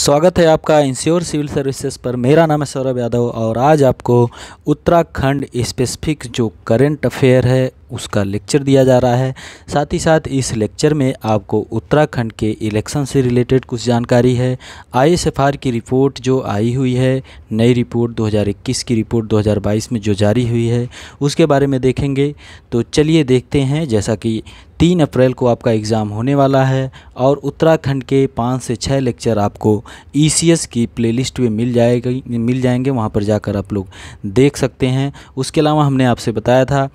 स्वागत है आपका इंश्योर सिविल सर्विसेज पर मेरा नाम है सौरभ यादव और आज आपको उत्तराखंड स्पेसिफिक जो करंट अफेयर है उसका लेक्चर दिया जा रहा है साथ ही साथ इस लेक्चर में आपको उत्तराखंड के इलेक्शन से रिलेटेड कुछ जानकारी है आईएसएफआर की रिपोर्ट जो आई हुई है नई रिपोर्ट 2021 की रिपोर्ट 2022 में जो जारी हुई है उसके बारे में देखेंगे तो चलिए देखते हैं जैसा कि तीन अप्रैल को आपका एग्ज़ाम होने वाला है और उत्तराखंड के पाँच से छः लेक्चर आपको ई की प्लेलिस्ट में मिल जाएगी मिल जाएंगे वहाँ पर जाकर आप लोग देख सकते हैं उसके अलावा हमने आपसे बताया था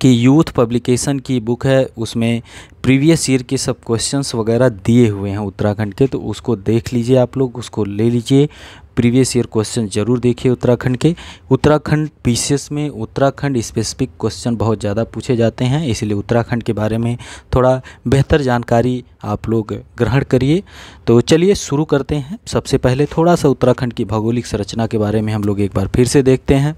कि यूथ पब्लिकेशन की बुक है उसमें प्रीवियस ईयर के सब क्वेश्चंस वगैरह दिए हुए हैं उत्तराखंड के तो उसको देख लीजिए आप लोग उसको ले लीजिए प्रीवियस ईयर क्वेश्चन जरूर देखिए उत्तराखंड के उत्तराखंड पीसीएस में उत्तराखंड स्पेसिफिक क्वेश्चन बहुत ज़्यादा पूछे जाते हैं इसलिए उत्तराखंड के बारे में थोड़ा बेहतर जानकारी आप लोग ग्रहण करिए तो चलिए शुरू करते हैं सबसे पहले थोड़ा सा उत्तराखंड की भौगोलिक संरचना के बारे में हम लोग एक बार फिर से देखते हैं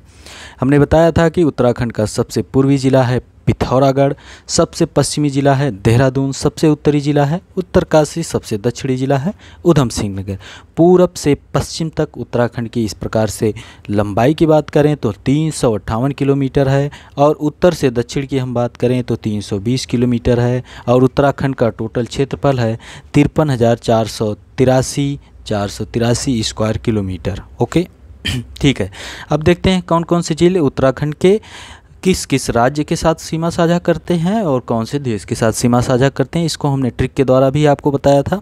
हमने बताया था कि उत्तराखंड का सबसे पूर्वी ज़िला है पिथौरागढ़ सबसे पश्चिमी ज़िला है देहरादून सबसे उत्तरी ज़िला है उत्तरकाशी सबसे दक्षिणी ज़िला है उधम सिंह नगर पूरब से पश्चिम तक उत्तराखंड की इस प्रकार से लंबाई की बात करें तो तीन किलोमीटर है और उत्तर से दक्षिण की हम बात करें तो 320 किलोमीटर है और उत्तराखंड का टोटल क्षेत्रफल है तिरपन हज़ार चार सौ तिरासी चार सौ तिरासी स्क्वायर किलोमीटर ओके ठीक है अब देखते हैं कौन कौन से जिले उत्तराखंड के किस किस राज्य के साथ सीमा साझा करते हैं और कौन से देश के साथ सीमा साझा करते हैं इसको हमने ट्रिक के द्वारा भी आपको बताया था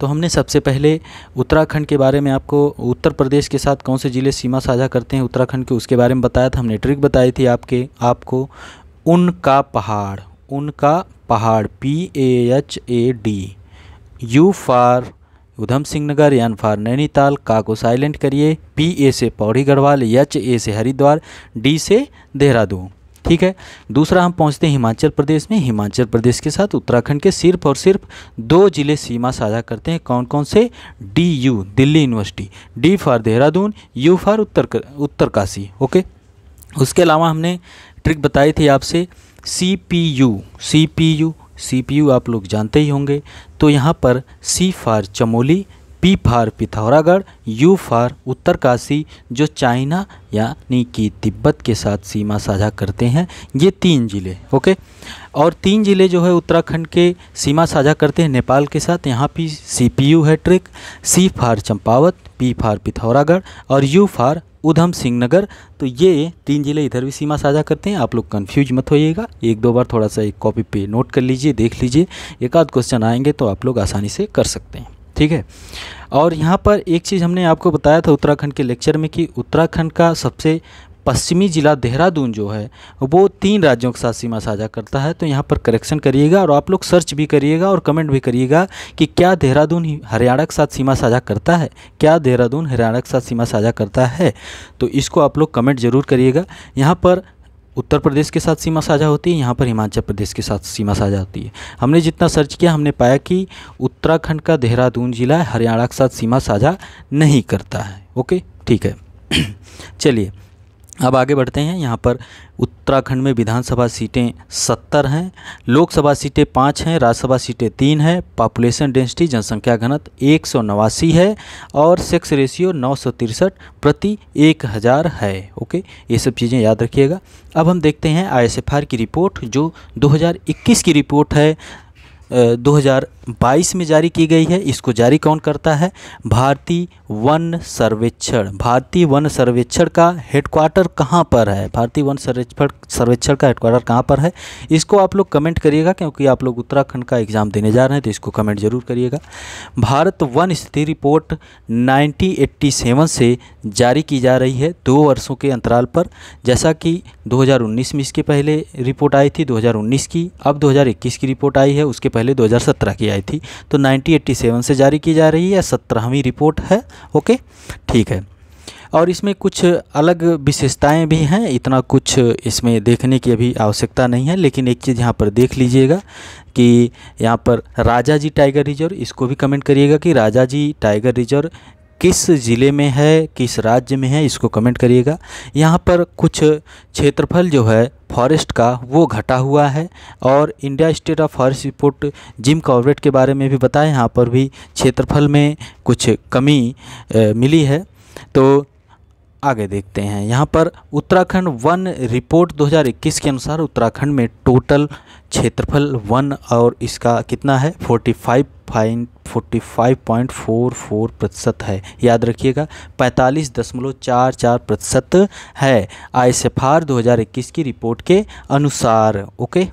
तो हमने सबसे पहले उत्तराखंड के बारे में आपको उत्तर प्रदेश के साथ कौन से ज़िले सीमा साझा करते हैं उत्तराखंड के उसके बारे में बताया था हमने ट्रिक बताई थी आपके आपको उनका पहाड़ उनका पहाड़ P A H A D U for Udham Singh Nagar for Nainital का को साइलेंट करिए पी ए से पौड़ी गढ़वाल एच ए से हरिद्वार डी से देहरादून ठीक है दूसरा हम पहुंचते हैं हिमाचल प्रदेश में हिमाचल प्रदेश के साथ उत्तराखंड के सिर्फ और सिर्फ दो ज़िले सीमा साझा करते हैं कौन कौन से D U Delhi university D for Dehradun U for Uttar Uttarkashi okay उसके अलावा हमने ट्रिक बताई थी आपसे C P U C P U CPU आप लोग जानते ही होंगे तो यहाँ पर C for Chamoli P for Pithoragarh U for Uttarkashi जो चाइना यानी कि तिब्बत के साथ सीमा साझा करते हैं ये तीन ज़िले ओके और तीन ज़िले जो है उत्तराखंड के सीमा साझा करते हैं नेपाल के साथ यहाँ पी सी पी यू है trick C for Champawat P for Pithoragarh और यू फार उधम सिंह नगर तो ये तीन ज़िले इधर भी सीमा साझा करते हैं आप लोग कन्फ्यूज मत होइएगा एक दो बार थोड़ा सा एक कॉपी पे नोट कर लीजिए देख लीजिए एक आध क्वेश्चन आएंगे तो आप लोग आसानी से कर सकते हैं ठीक है और यहाँ पर एक चीज़ हमने आपको बताया था उत्तराखंड के लेक्चर में कि उत्तराखंड का सबसे पश्चिमी ज़िला देहरादून जो है वो तीन राज्यों के साथ सीमा साझा करता है तो यहाँ पर करेक्शन करिएगा और आप लोग सर्च भी करिएगा और कमेंट भी करिएगा कि क्या देहरादून हरियाणा के साथ सीमा साझा करता है क्या देहरादून हरियाणा के साथ सीमा साझा करता है तो इसको आप लोग कमेंट ज़रूर करिएगा यहाँ पर उत्तर प्रदेश के साथ सीमा साझा होती है यहाँ पर हिमाचल प्रदेश के साथ सीमा साझा होती है हमने जितना सर्च किया हमने पाया कि उत्तराखंड का देहरादून ज़िला हरियाणा के साथ सीमा साझा नहीं करता है ओके ठीक है चलिए अब आगे बढ़ते हैं यहाँ पर उत्तराखंड में विधानसभा सीटें सत्तर हैं लोकसभा सीटें पाँच हैं राज्यसभा सीटें तीन हैं पॉपुलेशन डेंसिटी जनसंख्या घनत्व एक सौ नवासी है और सेक्स रेशियो नौ सौ तिरसठ प्रति एक हज़ार है ओके ये सब चीज़ें याद रखिएगा अब हम देखते हैं आईएसएफआर की रिपोर्ट जो 2021 की रिपोर्ट है दो हज़ार 2022 में जारी की गई है इसको जारी कौन करता है भारतीय वन सर्वेक्षण भारतीय वन सर्वेक्षण का हेडक्वार्टर कहाँ पर है भारतीय वन सर्वेक्षण सर्वेक्षण का हेडक्वार्टर कहाँ पर है इसको आप लोग कमेंट करिएगा क्योंकि आप लोग उत्तराखंड का एग्जाम देने जा रहे हैं तो इसको कमेंट जरूर करिएगा भारत वन स्थिति रिपोर्ट नाइनटीन से जारी की जा रही है दो वर्षों के अंतराल पर जैसा कि दो में इसके पहले रिपोर्ट आई थी दो की अब दो की रिपोर्ट आई है उसके पहले दो की आई थी तो 1987 से जारी की जा रही है सत्रहवीं रिपोर्ट है ओके ठीक है और इसमें कुछ अलग विशेषताएं भी हैं इतना कुछ इसमें देखने की अभी आवश्यकता नहीं है लेकिन एक चीज़ यहाँ पर देख लीजिएगा कि यहाँ पर राजा जी टाइगर रिजर्व इसको भी कमेंट करिएगा कि राजा जी टाइगर रिजर्व किस ज़िले में है किस राज्य में है इसको कमेंट करिएगा यहाँ पर कुछ क्षेत्रफल जो है फॉरेस्ट का वो घटा हुआ है और India state of forest report Jim Corbett के बारे में भी बताया यहाँ पर भी क्षेत्रफल में कुछ कमी ए, मिली है तो आगे देखते हैं यहाँ पर उत्तराखंड वन रिपोर्ट 2021 के अनुसार उत्तराखंड में टोटल क्षेत्रफल वन और इसका कितना है forty five fine forty five point four four प्रतिशत है याद रखिएगा पैंतालीस दशमलव चार चार प्रतिशत है आई एफ आर दो हज़ार इक्कीस की रिपोर्ट के अनुसार ओके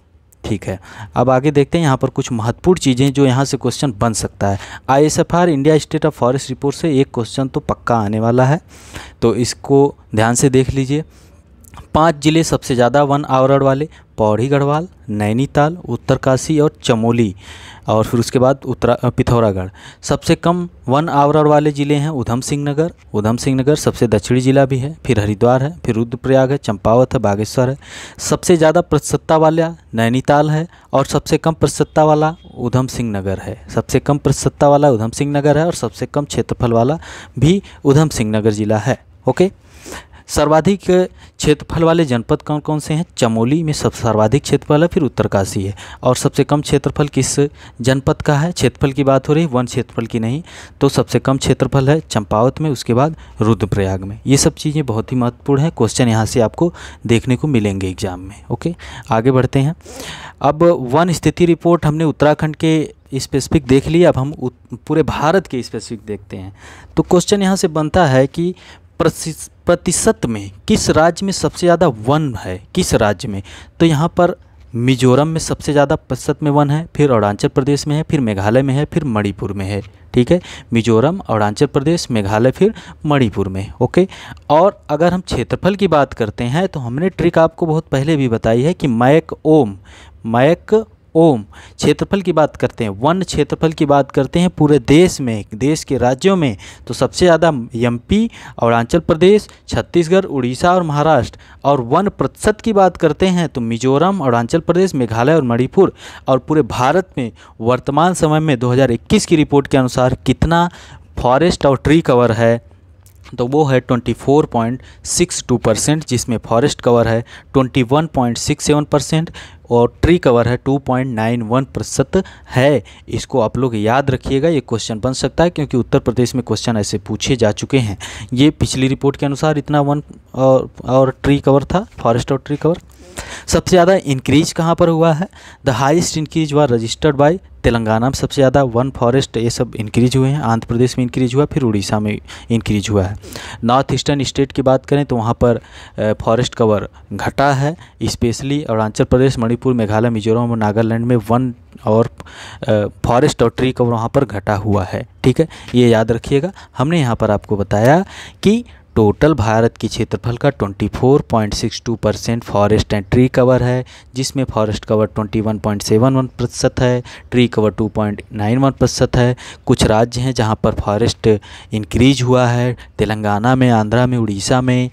ठीक है अब आगे देखते हैं यहाँ पर कुछ महत्वपूर्ण चीज़ें जो यहाँ से क्वेश्चन बन सकता है I S F R India state of forest report से एक क्वेश्चन तो पक्का आने वाला है तो इसको ध्यान से देख लीजिए पांच जिले सबसे ज़्यादा वन आवरण वाले पौड़ी गढ़वाल नैनीताल उत्तरकाशी और चमोली और फिर उसके बाद उत्तरा पिथौरागढ़ सबसे कम वन आवरण वाले ज़िले हैं उधम सिंह नगर उधम सिंह नगर सबसे दक्षिणी ज़िला भी है फिर हरिद्वार है फिर रुद्रप्रयाग है चंपावत है बागेश्वर है सबसे ज़्यादा प्रतिशतता वाला नैनीताल है और सबसे कम प्रतिशतता वाला उधम सिंह नगर है सबसे कम प्रतिशतता वाला उधम सिंह नगर है और सबसे कम क्षेत्रफल वाला भी उधम सिंह नगर ज़िला है ओके सर्वाधिक क्षेत्रफल वाले जनपद कौन कौन से हैं चमोली में सब सर्वाधिक क्षेत्रफल है फिर उत्तरकाशी है और सबसे कम क्षेत्रफल किस जनपद का है क्षेत्रफल की बात हो रही वन क्षेत्रफल की नहीं तो सबसे कम क्षेत्रफल है चंपावत में उसके बाद रुद्रप्रयाग में ये सब चीज़ें बहुत ही महत्वपूर्ण है क्वेश्चन यहाँ से आपको देखने को मिलेंगे एग्जाम में ओके आगे बढ़ते हैं अब वन स्थिति रिपोर्ट हमने उत्तराखंड के स्पेसिफिक देख लिया अब हम पूरे भारत के स्पेसिफिक देखते हैं तो क्वेश्चन यहाँ से बनता है कि प्रतिशत में किस राज्य में सबसे ज़्यादा वन है किस राज्य में तो यहाँ पर मिजोरम में सबसे ज़्यादा प्रतिशत में वन है फिर अरुणाचल प्रदेश में है फिर मेघालय में है फिर मणिपुर में है ठीक है मिजोरम अरुणाचल प्रदेश मेघालय फिर मणिपुर में ओके और अगर हम क्षेत्रफल की बात करते हैं तो हमने ट्रिक आपको बहुत पहले भी बताई है कि मैक ओम मैक ओम क्षेत्रफल की बात करते हैं वन क्षेत्रफल की बात करते हैं पूरे देश में देश के राज्यों में तो सबसे ज़्यादा एमपी अरुणाचल प्रदेश छत्तीसगढ़ उड़ीसा और महाराष्ट्र और वन प्रतिशत की बात करते हैं तो मिजोरम अरुणाचल प्रदेश मेघालय और मणिपुर और पूरे भारत में वर्तमान समय में 2021 की रिपोर्ट के अनुसार कितना फॉरेस्ट और ट्री कवर है तो वो है 24.62 परसेंट जिसमें फॉरेस्ट कवर है 21.67 परसेंट और ट्री कवर है 2.91 प्रतिशत है इसको आप लोग याद रखिएगा ये क्वेश्चन बन सकता है क्योंकि उत्तर प्रदेश में क्वेश्चन ऐसे पूछे जा चुके हैं ये पिछली रिपोर्ट के अनुसार इतना वन और, और ट्री कवर था फॉरेस्ट और ट्री कवर सबसे ज़्यादा इंक्रीज कहाँ पर हुआ है द हाइस्ट इंक्रीज हुआ रजिस्टर्ड बाय तेलंगाना में सबसे ज़्यादा वन फॉरेस्ट ये सब इंक्रीज हुए हैं आंध्र प्रदेश में इंक्रीज हुआ फिर उड़ीसा में इंक्रीज हुआ है नॉर्थ ईस्टर्न स्टेट की बात करें तो वहाँ पर फॉरेस्ट कवर घटा है स्पेशली अरुणाचल प्रदेश मणिपुर मेघालय मिजोरम और नागालैंड में वन और फॉरेस्ट और ट्री कवर वहाँ पर घटा हुआ है ठीक है ये याद रखिएगा हमने यहाँ पर आपको बताया कि टोटल भारत के क्षेत्रफल का 24.62 percent forest and tree cover है जिसमें फॉरेस्ट कवर 21.71 प्रतिशत है ट्री कवर 2.91 प्रतिशत है कुछ राज्य हैं जहां पर फॉरेस्ट इंक्रीज हुआ है तेलंगाना में आंध्रा में उड़ीसा में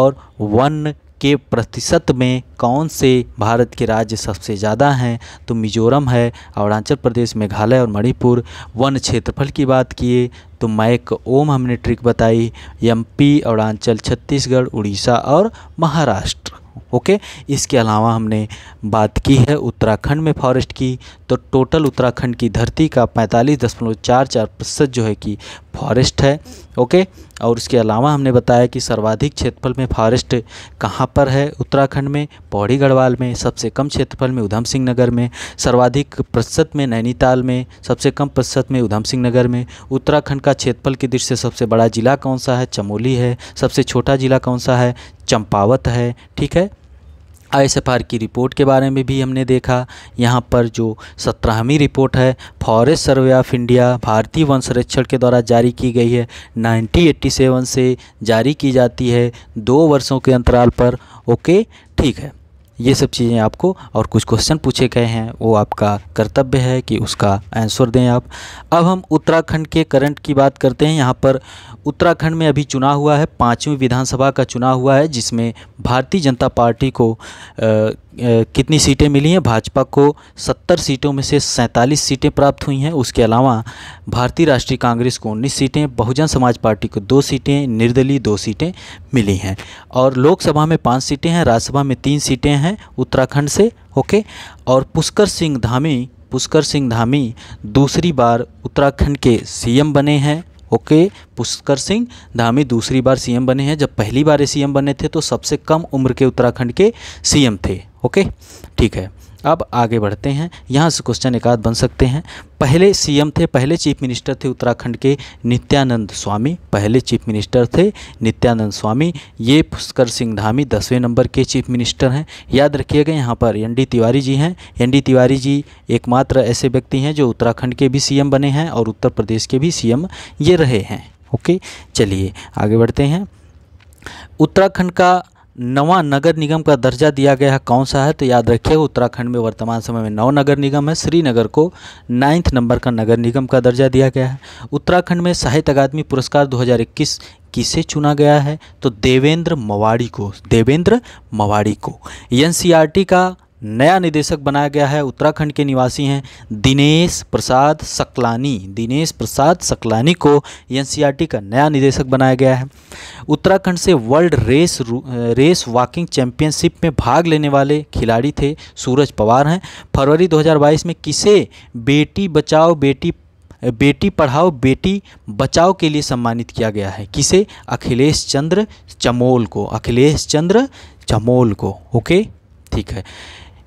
और वन के प्रतिशत में कौन से भारत के राज्य सबसे ज़्यादा हैं तो मिजोरम है अरुणाचल प्रदेश मेघालय और मणिपुर वन क्षेत्रफल की बात किए तो मैक ओम हमने ट्रिक बताई एमपी अरुणाचल छत्तीसगढ़ उड़ीसा और महाराष्ट्र ओके इसके अलावा हमने बात की है उत्तराखंड में फॉरेस्ट की तो टोटल उत्तराखंड की धरती का पैंतालीस दशमलव चार चार प्रतिशत जो है कि फॉरेस्ट है ओके और इसके अलावा हमने बताया कि सर्वाधिक क्षेत्रफल में फॉरेस्ट कहाँ पर है उत्तराखंड में पौड़ी गढ़वाल में सबसे कम क्षेत्रफल में उधम सिंह नगर में सर्वाधिक प्रतिशत में नैनीताल में सबसे कम प्रतिशत में उधम सिंह नगर में उत्तराखंड का क्षेत्रफल की दृष्टि से सबसे बड़ा ज़िला कौन सा है चमोली है सबसे छोटा ज़िला कौन सा है चंपावत है ठीक है आई एस एफ आर की रिपोर्ट के बारे में भी हमने देखा यहाँ पर जो सत्रहवीं रिपोर्ट है फॉरेस्ट सर्वे ऑफ इंडिया भारतीय वन संरक्षण के द्वारा जारी की गई है 1987 से जारी की जाती है दो वर्षों के अंतराल पर ओके ठीक है ये सब चीज़ें आपको और कुछ क्वेश्चन पूछे गए हैं वो आपका कर्तव्य है कि उसका आंसर दें आप अब हम उत्तराखंड के करंट की बात करते हैं यहाँ पर उत्तराखंड में अभी चुनाव हुआ है पाँचवीं विधानसभा का चुनाव हुआ है जिसमें भारतीय जनता पार्टी को आ, आ, कितनी सीटें मिली हैं भाजपा को सत्तर सीटों में से सैंतालीस सीटें प्राप्त हुई हैं उसके अलावा भारतीय राष्ट्रीय कांग्रेस को उन्नीस सीटें बहुजन समाज पार्टी को दो सीटें निर्दलीय दो सीटें मिली हैं और लोकसभा में पाँच सीटें हैं राज्यसभा में तीन सीटें हैं हैं उत्तराखंड से ओके और पुष्कर सिंह धामी पुष्कर सिंह धामी दूसरी बार उत्तराखंड के सीएम बने हैं ओके पुष्कर सिंह धामी दूसरी बार सीएम बने हैं जब पहली बार सीएम बने थे तो सबसे कम उम्र के उत्तराखंड के सीएम थे ओके ठीक है अब आगे बढ़ते हैं यहाँ से क्वेश्चन एक आध बन सकते हैं पहले सीएम थे पहले चीफ मिनिस्टर थे उत्तराखंड के नित्यानंद स्वामी पहले चीफ मिनिस्टर थे नित्यानंद स्वामी ये पुष्कर सिंह धामी दसवें नंबर के चीफ मिनिस्टर हैं याद रखिएगा यहाँ पर एन तिवारी जी हैं एन तिवारी जी एकमात्र ऐसे व्यक्ति हैं जो उत्तराखंड के भी सी बने हैं और उत्तर प्रदेश के भी सी ये रहे हैं ओके चलिए आगे बढ़ते हैं उत्तराखंड का नवा नगर निगम का दर्जा दिया गया है कौन सा है तो याद रखिए उत्तराखंड में वर्तमान समय में नौ नगर निगम है श्रीनगर को नाइन्थ नंबर का नगर निगम का दर्जा दिया गया है उत्तराखंड में साहित्य अकादमी पुरस्कार 2021 किसे चुना गया है तो देवेंद्र मवाड़ी को देवेंद्र मवाड़ी को एन का नया निदेशक बनाया गया है उत्तराखंड के निवासी हैं दिनेश प्रसाद सकलानी दिनेश प्रसाद सकलानी को एनसीईआरटी का नया निदेशक बनाया गया है उत्तराखंड से world race race walking championship में भाग लेने वाले खिलाड़ी थे सूरज पवार हैं फरवरी 2022 में किसे बेटी बचाओ बेटी बेटी पढ़ाओ बेटी बचाओ के लिए सम्मानित किया गया है किसे अखिलेश चंद्र चमोल को अखिलेश चंद्र चमोल को ओके ठीक है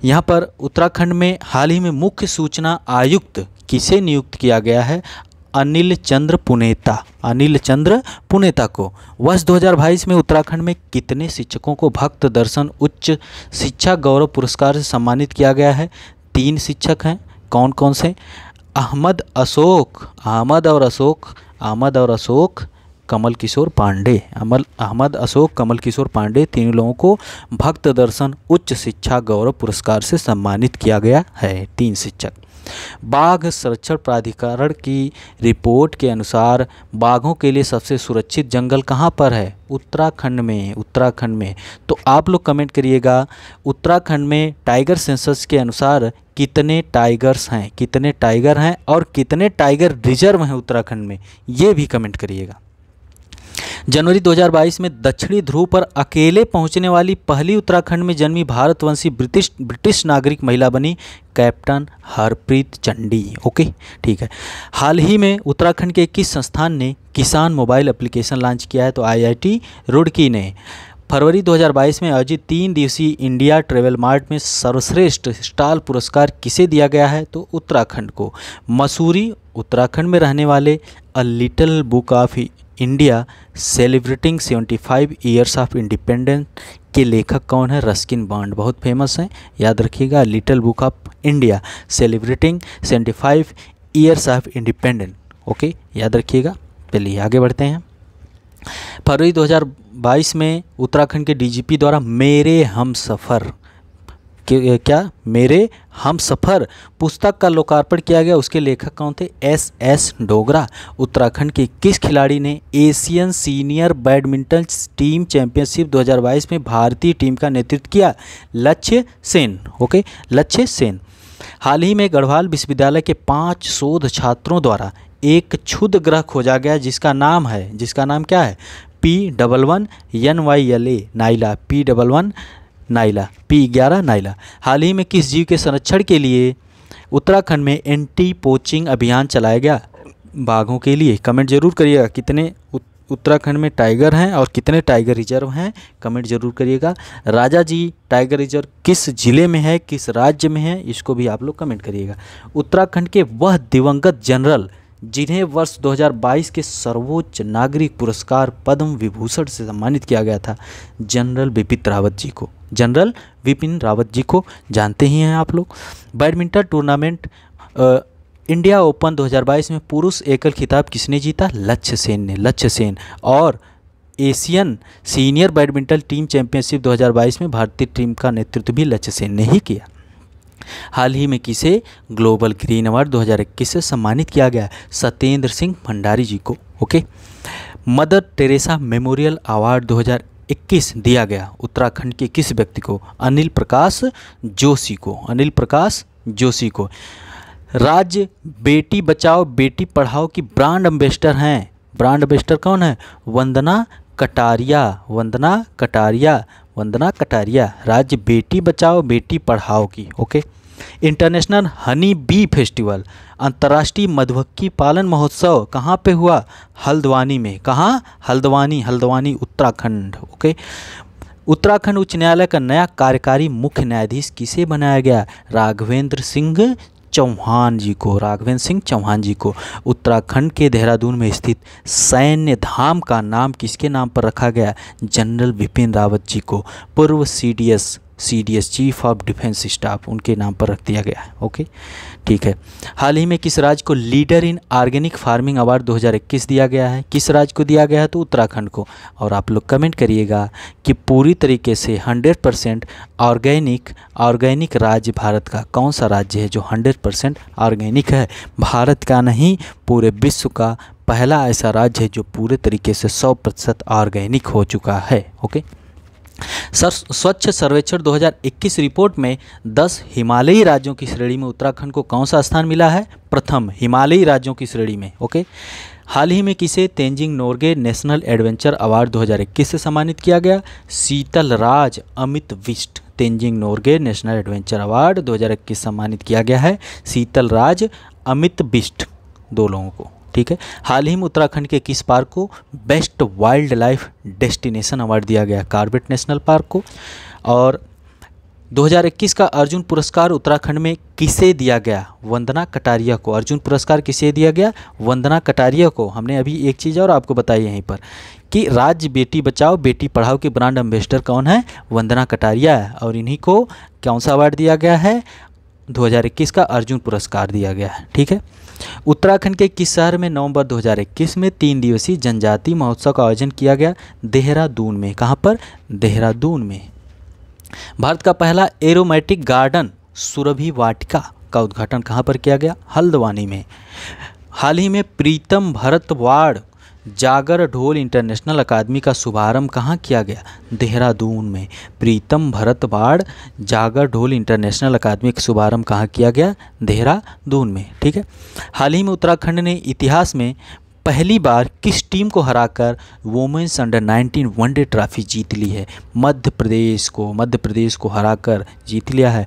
यहाँ पर उत्तराखंड में हाल ही में मुख्य सूचना आयुक्त किसे नियुक्त किया गया है अनिल चंद्र पुनेता अनिल चंद्र पुनेता को वर्ष 2022 में उत्तराखंड में कितने शिक्षकों को भक्त दर्शन उच्च शिक्षा गौरव पुरस्कार से सम्मानित किया गया है तीन शिक्षक हैं कौन कौन से अहमद अशोक अहमद और अशोक अहमद और अशोक कमल किशोर पांडे अमल अहमद अशोक कमल किशोर पांडे तीन लोगों को भक्त दर्शन उच्च शिक्षा गौरव पुरस्कार से सम्मानित किया गया है तीन शिक्षक बाघ संरक्षण प्राधिकरण की रिपोर्ट के अनुसार बाघों के लिए सबसे सुरक्षित जंगल कहाँ पर है उत्तराखंड में उत्तराखंड में तो आप लोग कमेंट करिएगा उत्तराखंड में टाइगर सेंसस के अनुसार कितने टाइगर्स हैं कितने टाइगर हैं और कितने टाइगर रिजर्व हैं उत्तराखंड में ये भी कमेंट करिएगा जनवरी 2022 में दक्षिणी ध्रुव पर अकेले पहुंचने वाली पहली उत्तराखंड में जन्मी भारतवंशी ब्रिटिश ब्रिटिश नागरिक महिला बनी कैप्टन हरप्रीत चंडी ओके ठीक है हाल ही में उत्तराखंड के किस संस्थान ने किसान मोबाइल एप्लीकेशन लॉन्च किया है तो आईआईटी रुड़की ने फरवरी 2022 में आयोजित तीन दिवसीय इंडिया ट्रेवल मार्ट में सर्वश्रेष्ठ स्टाल पुरस्कार किसे दिया गया है तो उत्तराखंड को मसूरी उत्तराखंड में रहने वाले a little book of India celebrating 75 years of independence के लेखक कौन है रस्किन बॉन्ड बहुत फेमस हैं याद रखिएगा little book of India celebrating 75 years of independent okay याद रखिएगा चलिए आगे बढ़ते हैं फरवरी 2022 में उत्तराखंड के डीजीपी द्वारा मेरे हम सफ़र क्या मेरे हम सफ़र पुस्तक का लोकार्पण किया गया उसके लेखक कौन थे एस एस डोगरा उत्तराखंड के किस खिलाड़ी ने Asian senior badminton team championship 2022 में भारतीय टीम का नेतृत्व किया लक्ष्य सेन ओके लक्ष्य सेन हाल ही में गढ़वाल विश्वविद्यालय के पांच शोध छात्रों द्वारा एक क्षुद्र ग्रह खोजा गया जिसका नाम है जिसका नाम क्या है P double one N Y L A नाइला पी डबल वन नाइला पी ग्यारह नाइला हाल ही में किस जीव के संरक्षण के लिए उत्तराखंड में एंटी पोचिंग अभियान चलाया गया बाघों के लिए कमेंट जरूर करिएगा कितने उत्तराखंड में टाइगर हैं और कितने टाइगर रिजर्व हैं कमेंट जरूर करिएगा राजा जी टाइगर रिजर्व किस ज़िले में है किस राज्य में है इसको भी आप लोग कमेंट करिएगा उत्तराखंड के वह दिवंगत जनरल जिन्हें वर्ष 2022 के सर्वोच्च नागरिक पुरस्कार पद्म विभूषण से सम्मानित किया गया था जनरल बिपिन रावत जी को जनरल विपिन रावत जी को जानते ही हैं आप लोग बैडमिंटन टूर्नामेंट इंडिया ओपन 2022 में पुरुष एकल खिताब किसने जीता लक्ष्य सेन ने लक्ष्य सेन और Asian senior badminton team championship 2022 में भारतीय टीम का नेतृत्व भी लक्ष्य सेन ने ही किया हाल ही में किसे ग्लोबल ग्रीन अवार्ड 2021 से सम्मानित किया गया सत्येंद्र सिंह भंडारी जी को okay Mother Teresa memorial award 2021 दिया गया उत्तराखंड के किस व्यक्ति को अनिल प्रकाश जोशी को अनिल प्रकाश जोशी को राज्य बेटी बचाओ बेटी पढ़ाओ की ब्रांड एम्बेसडर हैं ब्रांड एम्बेसडर कौन है वंदना कटारिया वंदना कटारिया वंदना कटारिया राज्य बेटी बचाओ बेटी पढ़ाओ की okay international honey bee festival अंतर्राष्ट्रीय मधुमक्खी पालन महोत्सव कहाँ पे हुआ हल्द्वानी में कहाँ हल्द्वानी हल्द्वानी उत्तराखंड ओके उत्तराखंड उच्च न्यायालय का नया कार्यकारी मुख्य न्यायाधीश किसे बनाया गया राघवेंद्र सिंह चौहान जी को राघवेंद्र सिंह चौहान जी को उत्तराखंड के देहरादून में स्थित सैन्य धाम का नाम किसके नाम पर रखा गया जनरल बिपिन रावत जी को पूर्व CDS C D S chief of defence staff उनके नाम पर रख दिया गया है ओके ठीक है हाल ही में किस राज्य को leader in organic farming award 2021 दिया गया है किस राज्य को दिया गया है तो उत्तराखंड को और आप लोग कमेंट करिएगा कि पूरी तरीके से 100 परसेंट ऑर्गेनिक ऑर्गेनिक राज्य भारत का कौन सा राज्य है जो 100 परसेंट ऑर्गेनिक है भारत का नहीं पूरे विश्व का पहला ऐसा राज्य है जो पूरे तरीके से सौ प्रतिशत ऑर्गेनिक हो चुका है ओके सर स्वच्छ सर्वेक्षण 2021 रिपोर्ट में 10 हिमालयी राज्यों की श्रेणी में उत्तराखंड को कौन सा स्थान मिला है प्रथम हिमालयी राज्यों की श्रेणी में ओके हाल ही में किसे Tenzing Norgay national adventure award 2021 से सम्मानित किया गया Sheetal Raj Amit Bisht Tenzing Norgay national adventure award 2021 सम्मानित किया गया है शीतल राज अमित बिष्ट दो लोगों को ठीक है हाल ही में उत्तराखंड के किस पार्क को best wildlife destination award दिया गया कार्बेट नेशनल पार्क को और 2021 का अर्जुन पुरस्कार उत्तराखंड में किसे दिया गया वंदना कटारिया को अर्जुन पुरस्कार किसे दिया गया वंदना कटारिया को हमने अभी एक चीज़ और आपको बताई यहीं पर कि राज्य बेटी बचाओ बेटी पढ़ाओ के ब्रांड एम्बेसडर कौन है वंदना कटारिया है और इन्हीं को कौन सा अवार्ड दिया गया है 2021 का अर्जुन पुरस्कार दिया गया है ठीक है उत्तराखंड के किस शहर में नवंबर 2021 में तीन दिवसीय जनजाति महोत्सव का आयोजन किया गया देहरादून में कहाँ पर देहरादून में भारत का पहला एरोमेटिक गार्डन सुरभि वाटिका का उद्घाटन कहाँ पर किया गया हल्द्वानी में हाल ही में प्रीतम भरतवाड़ जागर ढोल इंटरनेशनल अकादमी का शुभारंभ कहाँ किया गया देहरादून में प्रीतम भरतवाड़ जागर ढोल इंटरनेशनल अकादमी का शुभारंभ कहाँ किया गया देहरादून में ठीक है हाल ही में उत्तराखंड ने इतिहास में पहली बार किस टीम को हराकर वुमेंस अंडर 19 वनडे ट्रॉफी जीत ली है मध्य प्रदेश को मध्य प्रदेश को हराकर जीत लिया है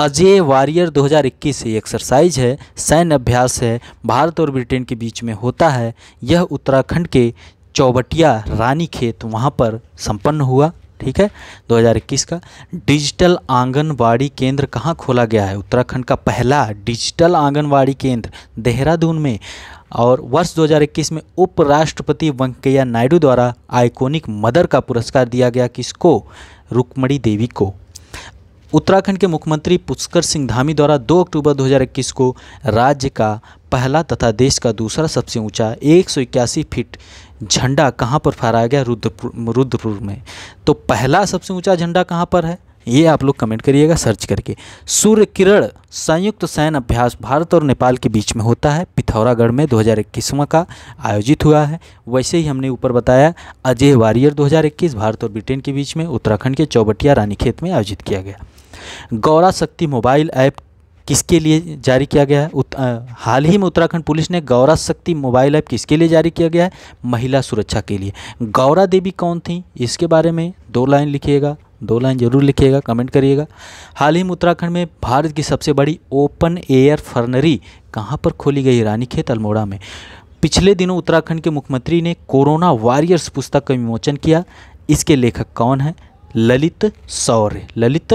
अजय वारियर 2021 से एक्सरसाइज है सैन्य अभ्यास है भारत और ब्रिटेन के बीच में होता है यह उत्तराखंड के चौबटिया रानी खेत वहाँ पर संपन्न हुआ ठीक है 2021 का डिजिटल आंगनबाड़ी केंद्र कहाँ खोला गया है उत्तराखंड का पहला डिजिटल आंगनबाड़ी केंद्र देहरादून में और वर्ष 2021 में उपराष्ट्रपति वेंकैया नायडू द्वारा आइकॉनिक मदर का पुरस्कार दिया गया किसको रुक्मणी देवी को उत्तराखंड के मुख्यमंत्री पुष्कर सिंह धामी द्वारा 2 अक्टूबर 2021 को राज्य का पहला तथा देश का दूसरा सबसे ऊंचा एक फीट झंडा कहाँ पर फहराया गया रुद्रपुर रुद्रपुर में तो पहला सबसे ऊंचा झंडा कहाँ पर है ये आप लोग कमेंट करिएगा सर्च करके सूर्य किरण संयुक्त सैन्य अभ्यास भारत और नेपाल के बीच में होता है पिथौरागढ़ में 2021 हज़ार का आयोजित हुआ है वैसे ही हमने ऊपर बताया अजय वारियर 2021 भारत और ब्रिटेन के बीच में उत्तराखंड के चौबटिया रानीखेत में आयोजित किया गया गौरा शक्ति मोबाइल ऐप किसके लिए जारी किया गया है उत, आ, हाल ही में उत्तराखंड पुलिस ने गौरा शक्ति मोबाइल ऐप किसके लिए जारी किया गया है महिला सुरक्षा के लिए गौरा देवी कौन थी इसके बारे में दो लाइन लिखिएगा दो लाइन जरूर लिखिएगा कमेंट करिएगा हाल ही में उत्तराखंड में भारत की सबसे बड़ी ओपन एयर फर्नरी कहाँ पर खोली गई रानीखेत अल्मोड़ा में पिछले दिनों उत्तराखंड के मुख्यमंत्री ने कोरोना वॉरियर्स पुस्तक का विमोचन किया इसके लेखक कौन हैं ललित सौर्य ललित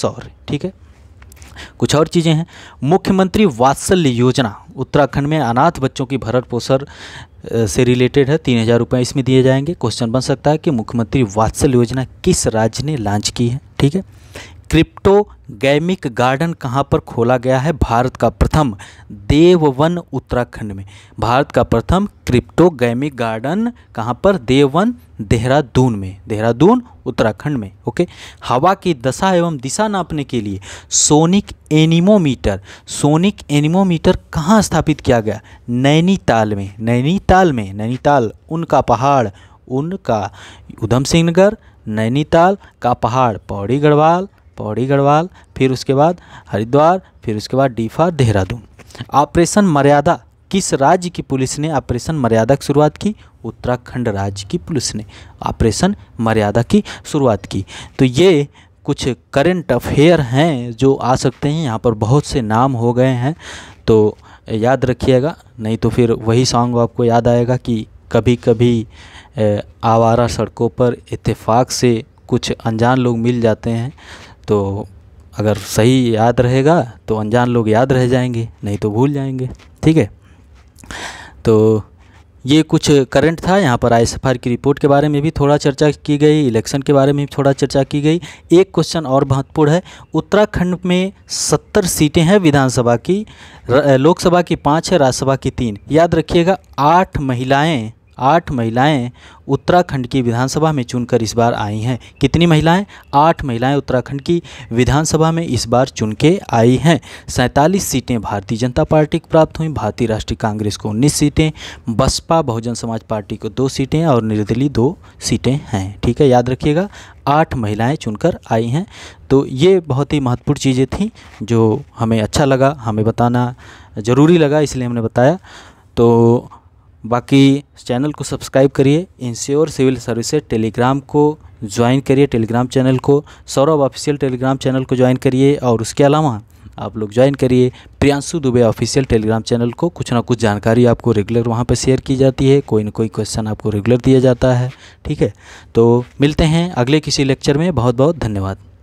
सौर्य ठीक है कुछ और चीज़ें हैं मुख्यमंत्री वात्सल्य योजना उत्तराखंड में अनाथ बच्चों की भरण पोषण से रिलेटेड है तीन हज़ार रुपये इसमें दिए जाएंगे क्वेश्चन बन सकता है कि मुख्यमंत्री वात्सल योजना किस राज्य ने लॉन्च की है ठीक है क्रिप्टो गैमिक गार्डन कहाँ पर खोला गया है भारत का प्रथम देववन उत्तराखंड में भारत का प्रथम क्रिप्टो गैमिक गार्डन कहाँ पर देववन देहरादून में देहरादून उत्तराखंड में ओके हवा की दशा एवं दिशा नापने के लिए सोनिक एनिमोमीटर सोनिक एनिमोमीटर कहाँ स्थापित किया गया नैनीताल में नैनीताल में नैनीताल उनका पहाड़ उनका उधम सिंह नगर नैनीताल का पहाड़ पौड़ी गढ़वाल पौड़ी गढ़वाल फिर उसके बाद हरिद्वार फिर उसके बाद डीफा देहरादून ऑपरेशन मर्यादा किस राज्य की पुलिस ने ऑपरेशन मर्यादा की शुरुआत की उत्तराखंड राज्य की पुलिस ने ऑपरेशन मर्यादा की शुरुआत की तो ये कुछ करंट अफेयर हैं जो आ सकते हैं यहाँ पर बहुत से नाम हो गए हैं तो याद रखिएगा नहीं तो फिर वही सॉन्ग आपको याद आएगा कि कभी कभी आवारा सड़कों पर इत्तेफाक से कुछ अनजान लोग मिल जाते हैं तो अगर सही याद रहेगा तो अनजान लोग याद रह जाएंगे नहीं तो भूल जाएंगे ठीक है तो ये कुछ करंट था यहाँ पर आई सफ़ार की रिपोर्ट के बारे में भी थोड़ा चर्चा की गई इलेक्शन के बारे में भी थोड़ा चर्चा की गई एक क्वेश्चन और महत्वपूर्ण है उत्तराखंड में सत्तर सीटें हैं विधानसभा की लोकसभा की पाँच है राज्यसभा की तीन याद रखिएगा आठ महिलाएं आठ महिलाएं उत्तराखंड की विधानसभा में चुनकर इस बार आई हैं कितनी महिलाएं आठ महिलाएं उत्तराखंड की विधानसभा में इस बार चुन के आई हैं सैंतालीस सीटें भारतीय जनता पार्टी को प्राप्त हुई भारतीय राष्ट्रीय कांग्रेस को उन्नीस सीटें बसपा बहुजन समाज पार्टी को दो सीटें और निर्दलीय दो सीटें हैं ठीक है याद रखिएगा आठ महिलाएं चुनकर आई हैं तो ये बहुत ही महत्वपूर्ण चीज़ें थी जो हमें अच्छा लगा हमें बताना ज़रूरी लगा इसलिए हमने बताया तो बाकी चैनल को सब्सक्राइब करिए इंश्योर सिविल सर्विसेज टेलीग्राम को ज्वाइन करिए टेलीग्राम चैनल को सौरभ ऑफिशियल टेलीग्राम चैनल को ज्वाइन करिए और उसके अलावा आप लोग ज्वाइन करिए Priyanshu Dubey official telegram channel को कुछ ना कुछ जानकारी आपको रेगुलर वहाँ पर शेयर की जाती है कोई ना कोई क्वेश्चन आपको रेगुलर दिया जाता है ठीक है तो मिलते हैं अगले किसी लेक्चर में बहुत बहुत धन्यवाद